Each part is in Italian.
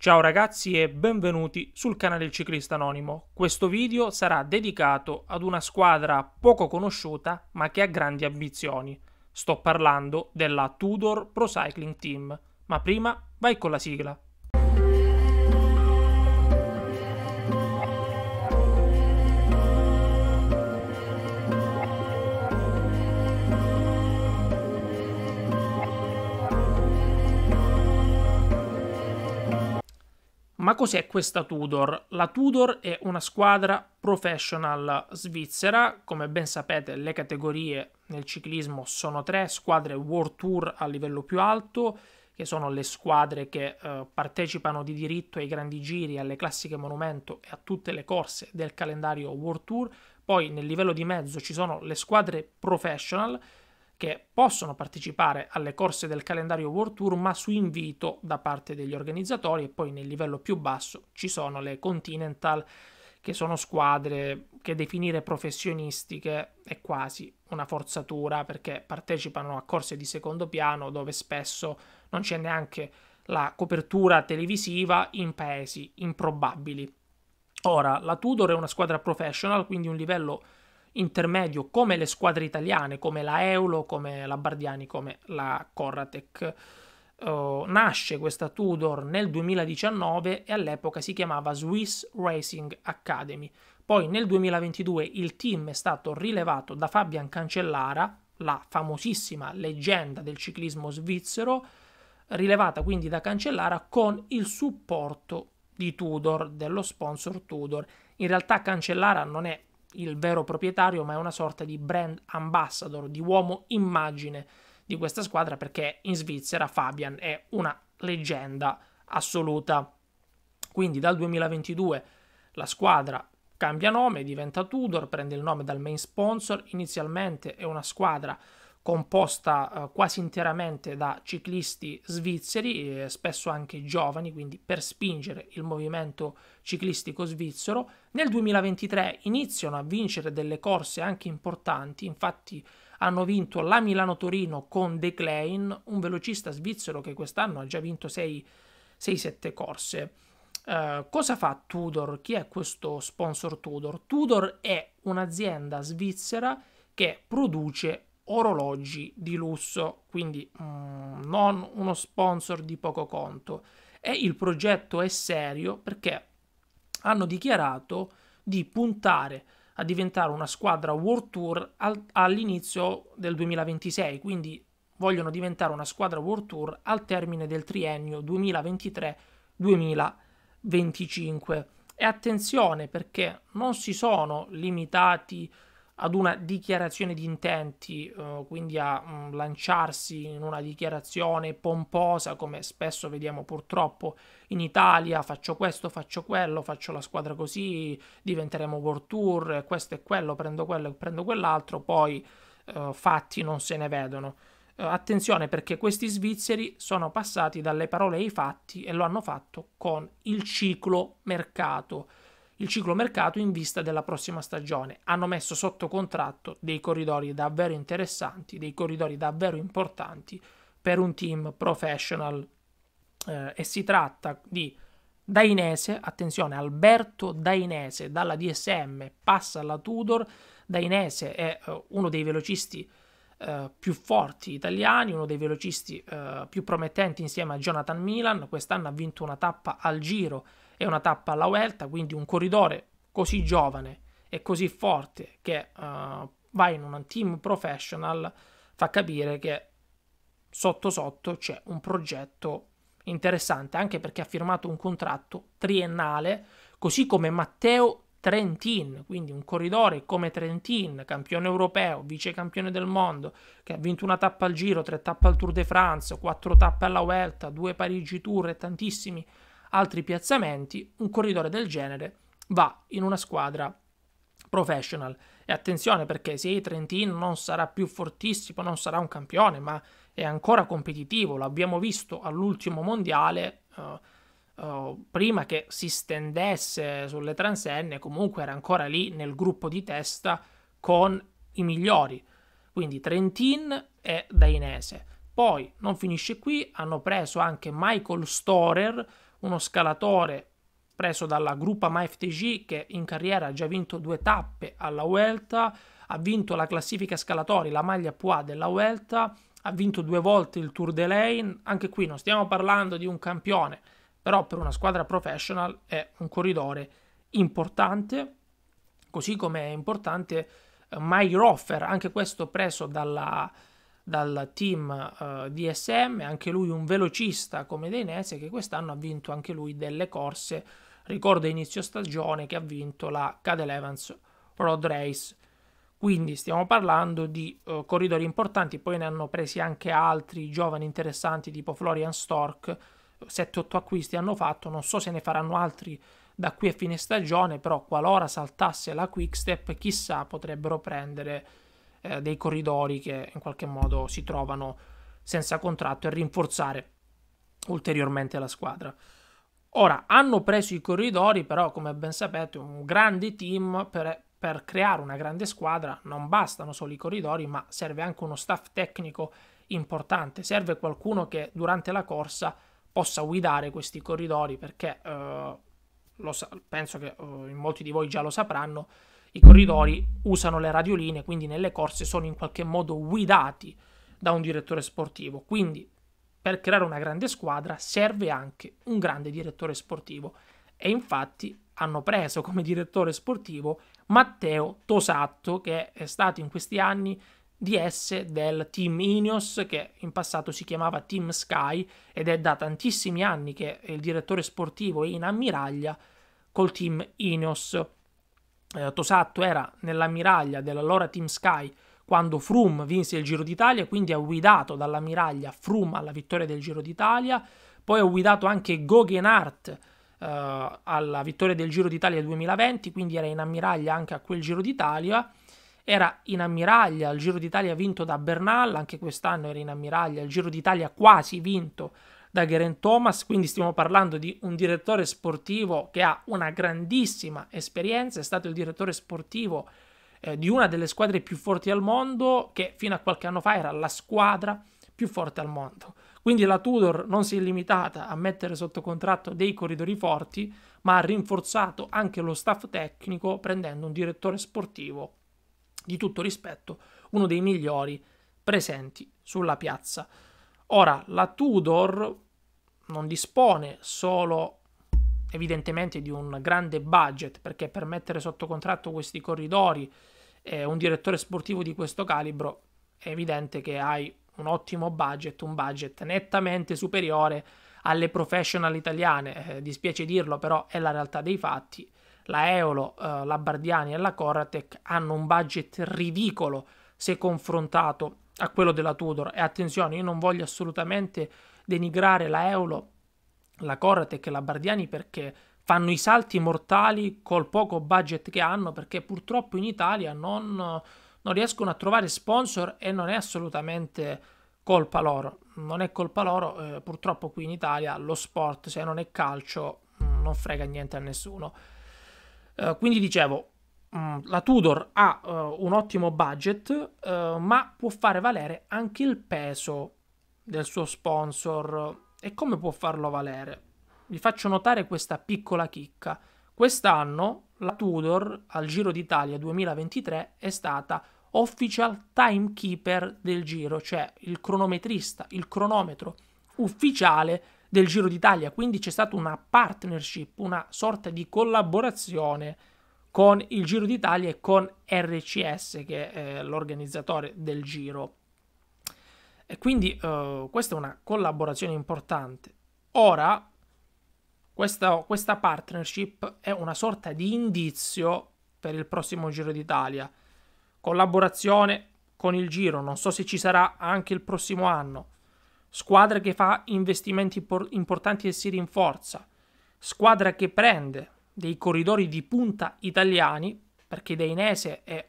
Ciao ragazzi e benvenuti sul canale Il Ciclista Anonimo. Questo video sarà dedicato ad una squadra poco conosciuta ma che ha grandi ambizioni. Sto parlando della Tudor Pro Cycling Team, ma prima vai con la sigla. Ma cos'è questa Tudor? La Tudor è una squadra professional svizzera, come ben sapete le categorie nel ciclismo sono tre, squadre World Tour a livello più alto, che sono le squadre che eh, partecipano di diritto ai grandi giri, alle classiche monumento e a tutte le corse del calendario World Tour, poi nel livello di mezzo ci sono le squadre professional, che possono partecipare alle corse del calendario World Tour ma su invito da parte degli organizzatori e poi nel livello più basso ci sono le Continental che sono squadre che definire professionistiche è quasi una forzatura perché partecipano a corse di secondo piano dove spesso non c'è neanche la copertura televisiva in paesi improbabili. Ora, la Tudor è una squadra professional, quindi un livello intermedio come le squadre italiane, come la Eulo, come la Bardiani, come la Corratec. Uh, nasce questa Tudor nel 2019 e all'epoca si chiamava Swiss Racing Academy. Poi nel 2022 il team è stato rilevato da Fabian Cancellara, la famosissima leggenda del ciclismo svizzero, rilevata quindi da Cancellara con il supporto di Tudor, dello sponsor Tudor. In realtà Cancellara non è il vero proprietario, ma è una sorta di brand ambassador, di uomo immagine di questa squadra perché in Svizzera Fabian è una leggenda assoluta. Quindi dal 2022 la squadra cambia nome, diventa Tudor, prende il nome dal main sponsor, inizialmente è una squadra composta eh, quasi interamente da ciclisti svizzeri, spesso anche giovani, quindi per spingere il movimento ciclistico svizzero. Nel 2023 iniziano a vincere delle corse anche importanti, infatti hanno vinto la Milano-Torino con De Klein, un velocista svizzero che quest'anno ha già vinto 6-7 corse. Eh, cosa fa Tudor? Chi è questo sponsor Tudor? Tudor è un'azienda svizzera che produce orologi di lusso, quindi mm, non uno sponsor di poco conto. E il progetto è serio perché hanno dichiarato di puntare a diventare una squadra World Tour al, all'inizio del 2026, quindi vogliono diventare una squadra World Tour al termine del triennio 2023-2025. E attenzione perché non si sono limitati a ad una dichiarazione di intenti, eh, quindi a mh, mm, lanciarsi in una dichiarazione pomposa come spesso vediamo purtroppo in Italia, faccio questo, faccio quello, faccio la squadra così, diventeremo World Tour, questo e quello, prendo quello e prendo quell'altro, poi eh, fatti non se ne vedono. Eh, attenzione perché questi svizzeri sono passati dalle parole ai fatti e lo hanno fatto con il ciclo mercato il ciclomercato in vista della prossima stagione. Hanno messo sotto contratto dei corridori davvero interessanti, dei corridori davvero importanti per un team professional eh, e si tratta di Dainese, attenzione, Alberto Dainese dalla DSM passa alla Tudor, Dainese è eh, uno dei velocisti eh, più forti italiani, uno dei velocisti eh, più promettenti insieme a Jonathan Milan, quest'anno ha vinto una tappa al Giro è una tappa alla Vuelta, quindi un corridore così giovane e così forte che uh, eh, va in un team professional fa capire che sotto sotto c'è un progetto interessante, anche perché ha firmato un contratto triennale, così come Matteo Trentin, quindi un corridore come Trentin, campione europeo, vice campione del mondo, che ha vinto una tappa al Giro, tre tappe al Tour de France, quattro tappe alla Vuelta, due Parigi Tour e tantissimi altri piazzamenti, un corridore del genere va in una squadra professional. E attenzione perché se Trentino non sarà più fortissimo, non sarà un campione, ma è ancora competitivo, l'abbiamo visto all'ultimo mondiale, uh, uh, prima che si stendesse sulle transenne, comunque era ancora lì nel gruppo di testa con i migliori. Quindi Trentin e Dainese. Poi non finisce qui, hanno preso anche Michael Storer, uno scalatore preso dalla Gruppa MyFTG che in carriera ha già vinto due tappe alla Vuelta, ha vinto la classifica scalatori, la maglia Pua della Vuelta, ha vinto due volte il Tour de Lane, anche qui non stiamo parlando di un campione, però per una squadra professional è un corridore importante, così come è importante eh, Mike Roffer, anche questo preso dalla dal team uh, eh, DSM, anche lui un velocista come De che quest'anno ha vinto anche lui delle corse, ricordo inizio stagione che ha vinto la Cadel Evans Road Race. Quindi stiamo parlando di uh, corridori importanti, poi ne hanno presi anche altri giovani interessanti tipo Florian Stork, 7-8 acquisti hanno fatto, non so se ne faranno altri da qui a fine stagione, però qualora saltasse la Quickstep chissà potrebbero prendere eh, dei corridori che in qualche modo si trovano senza contratto e rinforzare ulteriormente la squadra. Ora, hanno preso i corridori, però come ben sapete un grande team per, per creare una grande squadra non bastano solo i corridori, ma serve anche uno staff tecnico importante, serve qualcuno che durante la corsa possa guidare questi corridori perché eh, sa- penso che eh, molti di voi già lo sapranno, i corridori usano le radioline, quindi nelle corse sono in qualche modo guidati da un direttore sportivo. Quindi per creare una grande squadra serve anche un grande direttore sportivo. E infatti hanno preso come direttore sportivo Matteo Tosatto, che è stato in questi anni DS del team Ineos, che in passato si chiamava Team Sky, ed è da tantissimi anni che il direttore sportivo è in ammiraglia col team Ineos eh, Tosatto era nell'ammiraglia miraglia dell'allora Team Sky quando Froome vinse il Giro d'Italia, quindi ha guidato dall'ammiraglia miraglia Froome alla vittoria del Giro d'Italia, poi ha guidato anche Goggenhardt eh, alla vittoria del Giro d'Italia 2020, quindi era in ammiraglia anche a quel Giro d'Italia, era in ammiraglia al Giro d'Italia vinto da Bernal, anche quest'anno era in ammiraglia, il Giro d'Italia quasi vinto da Geraint Thomas, quindi stiamo parlando di un direttore sportivo che ha una grandissima esperienza, è stato il direttore sportivo eh, di una delle squadre più forti al mondo, che fino a qualche anno fa era la squadra più forte al mondo. Quindi la Tudor non si è limitata a mettere sotto contratto dei corridori forti, ma ha rinforzato anche lo staff tecnico prendendo un direttore sportivo di tutto rispetto, uno dei migliori presenti sulla piazza. Ora, la Tudor non dispone solo evidentemente di un grande budget perché per mettere sotto contratto questi corridori eh, un direttore sportivo di questo calibro è evidente che hai un ottimo budget, un budget nettamente superiore alle professional italiane, eh, dispiace dirlo però è la realtà dei fatti, la Eolo, eh, la Bardiani e la Coratec hanno un budget ridicolo se confrontato a quello della Tudor e attenzione io non voglio assolutamente denigrare la Eolo, la Corratec e la Bardiani perché fanno i salti mortali col poco budget che hanno perché purtroppo in Italia non, non, riescono a trovare sponsor e non è assolutamente colpa loro. Non è colpa loro, eh, purtroppo qui in Italia lo sport, se non è calcio, mm, non frega niente a nessuno. Eh, quindi dicevo, mm, la Tudor ha eh, un ottimo budget, eh, ma può fare valere anche il peso del suo sponsor e come può farlo valere. Vi faccio notare questa piccola chicca. Quest'anno la Tudor al Giro d'Italia 2023 è stata official timekeeper del Giro, cioè il cronometrista, il cronometro ufficiale del Giro d'Italia, quindi c'è stata una partnership, una sorta di collaborazione con il Giro d'Italia e con RCS che è eh, l'organizzatore del Giro. E quindi uh, questa è una collaborazione importante. Ora, questa, questa partnership è una sorta di indizio per il prossimo Giro d'Italia. Collaborazione con il Giro, non so se ci sarà anche il prossimo anno. Squadra che fa investimenti importanti e si rinforza. Squadra che prende dei corridori di punta italiani, perché Deinese è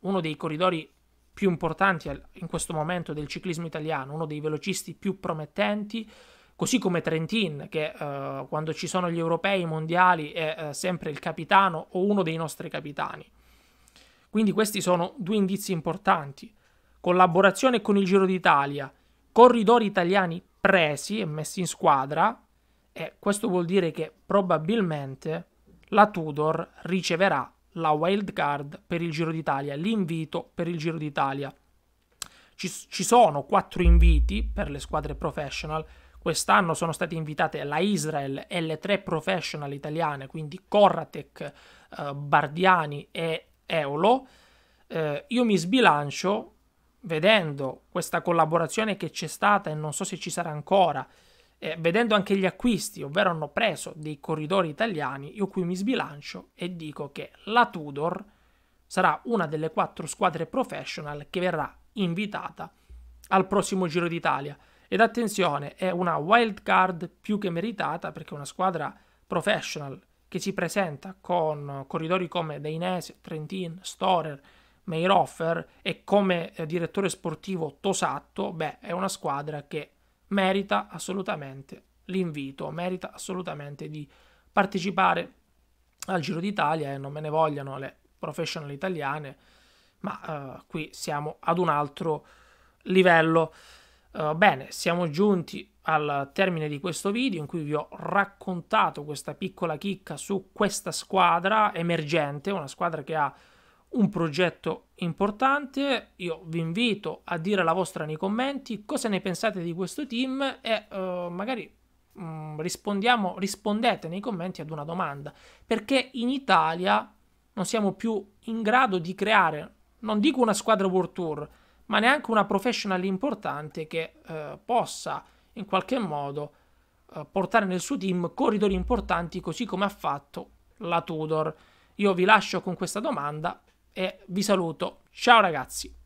uno dei corridori più importanti in questo momento del ciclismo italiano, uno dei velocisti più promettenti, così come Trentin, che eh, quando ci sono gli europei mondiali è eh, sempre il capitano o uno dei nostri capitani. Quindi questi sono due indizi importanti. Collaborazione con il Giro d'Italia, corridori italiani presi e messi in squadra, e questo vuol dire che probabilmente la Tudor riceverà la wild card per il Giro d'Italia, l'invito per il Giro d'Italia. Ci, ci sono quattro inviti per le squadre professional. Quest'anno sono state invitate la Israel e le tre professional italiane, quindi Corratec, eh, Bardiani e Eolo. Eh, io mi sbilancio vedendo questa collaborazione che c'è stata e non so se ci sarà ancora eh, vedendo anche gli acquisti, ovvero hanno preso dei corridori italiani, io qui mi sbilancio e dico che la Tudor sarà una delle quattro squadre professional che verrà invitata al prossimo Giro d'Italia. Ed attenzione, è una wild card più che meritata perché una squadra professional che si presenta con corridori come Deinese, Trentin, Storer, Meiroffer e come eh, direttore sportivo Tosatto, beh, è una squadra che merita assolutamente l'invito, merita assolutamente di partecipare al Giro d'Italia e non me ne vogliano le professional italiane, ma eh, qui siamo ad un altro livello. Eh, bene, siamo giunti al termine di questo video in cui vi ho raccontato questa piccola chicca su questa squadra emergente, una squadra che ha un progetto importante. Io vi invito a dire la vostra nei commenti cosa ne pensate di questo team e uh, magari mh, mm, rispondiamo, rispondete nei commenti ad una domanda. Perché in Italia non siamo più in grado di creare, non dico una squadra World Tour, ma neanche una professional importante che uh, possa in qualche modo uh, portare nel suo team corridori importanti così come ha fatto la Tudor. Io vi lascio con questa domanda e vi saluto. Ciao ragazzi!